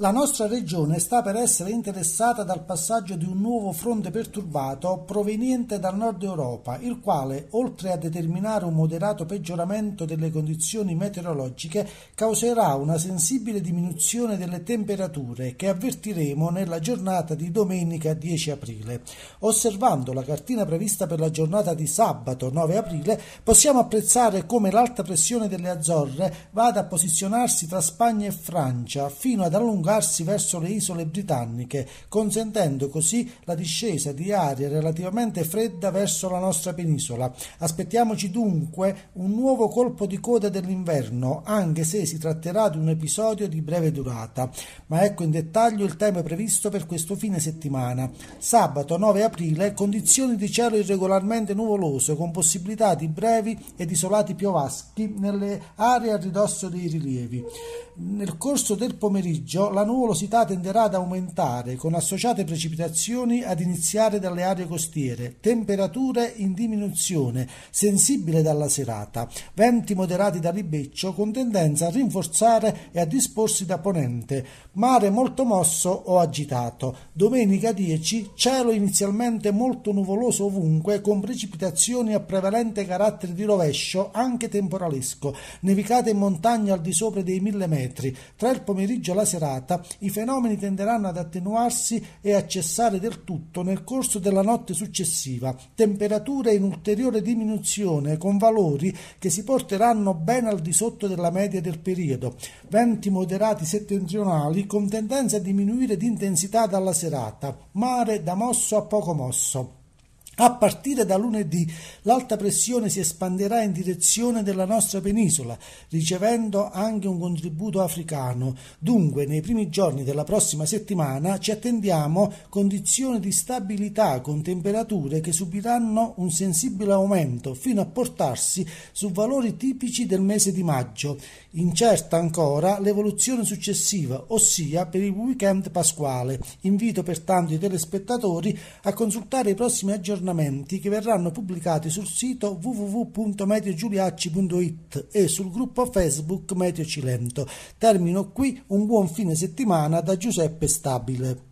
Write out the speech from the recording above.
La nostra regione sta per essere interessata dal passaggio di un nuovo fronte perturbato proveniente dal nord Europa, il quale, oltre a determinare un moderato peggioramento delle condizioni meteorologiche, causerà una sensibile diminuzione delle temperature che avvertiremo nella giornata di domenica 10 aprile. Osservando la cartina prevista per la giornata di sabato 9 aprile, possiamo apprezzare come l'alta pressione delle Azzorre vada a posizionarsi tra Spagna e Francia fino ad allungare spostarsi verso le isole britanniche, consentendo così la discesa di aria relativamente fredda verso la nostra penisola. Aspettiamoci dunque un nuovo colpo di coda dell'inverno, anche se si tratterà di un episodio di breve durata. Ma ecco in dettaglio il tema previsto per questo fine settimana. Sabato 9 aprile, condizioni di cielo irregolarmente nuvoloso con possibilità di brevi ed isolati piovaschi nelle aree a ridosso dei rilievi. Nel corso del pomeriggio la nuvolosità tenderà ad aumentare con associate precipitazioni ad iniziare dalle aree costiere, temperature in diminuzione, sensibile dalla serata, venti moderati da ribeccio con tendenza a rinforzare e a disporsi da ponente, mare molto mosso o agitato. Domenica 10 cielo inizialmente molto nuvoloso ovunque con precipitazioni a prevalente carattere di rovescio anche temporalesco, nevicate in montagna al di sopra dei mille metri, tra il pomeriggio e la serata serata, i fenomeni tenderanno ad attenuarsi e a cessare del tutto nel corso della notte successiva, temperature in ulteriore diminuzione con valori che si porteranno ben al di sotto della media del periodo, venti moderati settentrionali con tendenza a diminuire di intensità dalla serata, mare da mosso a poco mosso. A partire da lunedì l'alta pressione si espanderà in direzione della nostra penisola, ricevendo anche un contributo africano. Dunque, nei primi giorni della prossima settimana ci attendiamo condizioni di stabilità con temperature che subiranno un sensibile aumento fino a portarsi su valori tipici del mese di maggio. Incerta ancora l'evoluzione successiva, ossia per il weekend pasquale. Invito pertanto i telespettatori a consultare i prossimi aggiornamenti aggiornamenti che verranno pubblicati sul sito www.meteogiuliacci.it e sul gruppo Facebook Meteo Cilento. Termino qui un buon fine settimana da Giuseppe Stabile.